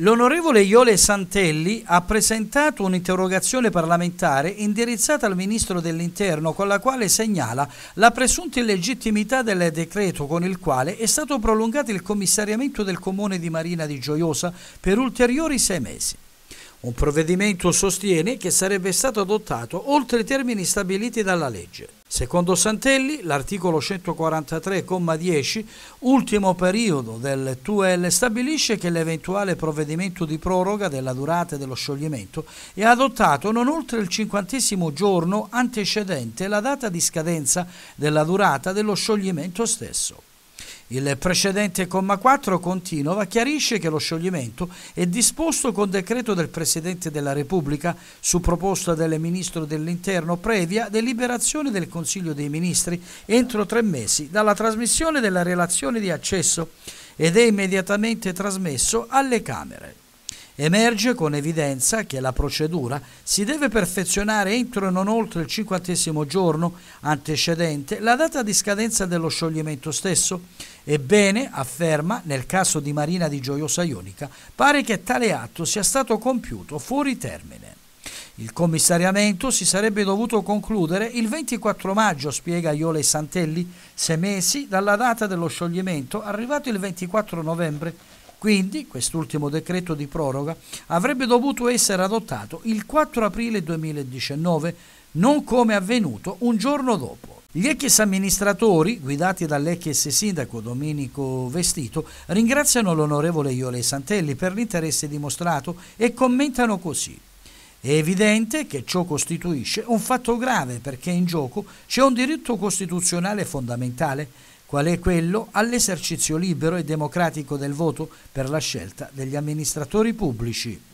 L'onorevole Iole Santelli ha presentato un'interrogazione parlamentare indirizzata al Ministro dell'Interno con la quale segnala la presunta illegittimità del decreto con il quale è stato prolungato il commissariamento del Comune di Marina di Gioiosa per ulteriori sei mesi. Un provvedimento sostiene che sarebbe stato adottato oltre i termini stabiliti dalla legge. Secondo Santelli, l'articolo 143,10, ultimo periodo del TUEL, stabilisce che l'eventuale provvedimento di proroga della durata dello scioglimento è adottato non oltre il cinquantesimo giorno antecedente la data di scadenza della durata dello scioglimento stesso. Il precedente comma 4 continua, chiarisce che lo scioglimento è disposto con decreto del Presidente della Repubblica su proposta del Ministro dell'Interno previa deliberazione del Consiglio dei Ministri entro tre mesi dalla trasmissione della relazione di accesso ed è immediatamente trasmesso alle Camere. Emerge con evidenza che la procedura si deve perfezionare entro e non oltre il cinquantesimo giorno antecedente la data di scadenza dello scioglimento stesso Ebbene, afferma, nel caso di Marina di Gioiosa Ionica, pare che tale atto sia stato compiuto fuori termine. Il commissariamento si sarebbe dovuto concludere il 24 maggio, spiega Iole Santelli, sei mesi dalla data dello scioglimento, arrivato il 24 novembre. Quindi quest'ultimo decreto di proroga avrebbe dovuto essere adottato il 4 aprile 2019, non come avvenuto un giorno dopo. Gli ex amministratori, guidati dall'ex sindaco Domenico Vestito, ringraziano l'onorevole Iole Santelli per l'interesse dimostrato e commentano così. È evidente che ciò costituisce un fatto grave perché in gioco c'è un diritto costituzionale fondamentale, qual è quello all'esercizio libero e democratico del voto per la scelta degli amministratori pubblici.